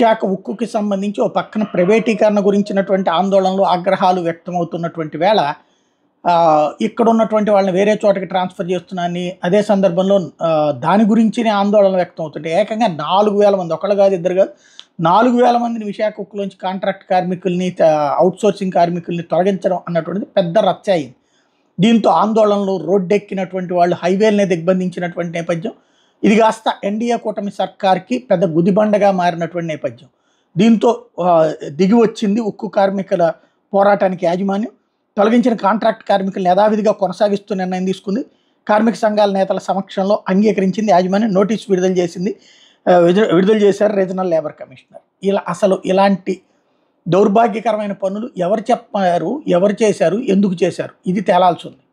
విశాఖ ఉక్కుకి సంబంధించి ఓ పక్కన ప్రైవేటీకరణ గురించినటువంటి ఆందోళనలు ఆగ్రహాలు వ్యక్తమవుతున్నటువంటి వేళ ఇక్కడ ఉన్నటువంటి వాళ్ళని వేరే చోటకి ట్రాన్స్ఫర్ చేస్తున్నాని అదే సందర్భంలో దాని గురించినే ఆందోళన వ్యక్తం ఏకంగా నాలుగు వేల మంది ఒకళ్ళు కాదు ఇద్దరు కాదు నాలుగు వేల మందిని విశాఖ ఉక్కులోంచి కాంట్రాక్ట్ కార్మికుల్ని అవుట్సోర్సింగ్ కార్మికుల్ని తొలగించడం అన్నటువంటిది పెద్ద రచ్చ అయింది దీంతో ఆందోళనలు రోడ్డెక్కినటువంటి వాళ్ళు హైవేలనే దిగ్బంధించినటువంటి నేపథ్యం ఇది కాస్త ఎన్డీఏ కూటమి సర్కార్కి పెద్ద గుదిబండగా మారినటువంటి నేపథ్యం దీంతో దిగి వచ్చింది ఉక్కు కార్మికుల పోరాటానికి యాజమాన్యం తొలగించిన కాంట్రాక్ట్ కార్మికులను యథావిధిగా కొనసాగిస్తూ నిర్ణయం తీసుకుంది కార్మిక సంఘాల నేతల సమక్షంలో అంగీకరించింది యాజమాన్యం నోటీస్ విడుదల చేసింది విడుదల చేశారు రీజనల్ లేబర్ కమిషనర్ ఇలా అసలు ఇలాంటి దౌర్భాగ్యకరమైన పనులు ఎవరు చెప్పారు ఎవరు చేశారు ఎందుకు చేశారు ఇది తేలాల్సి ఉంది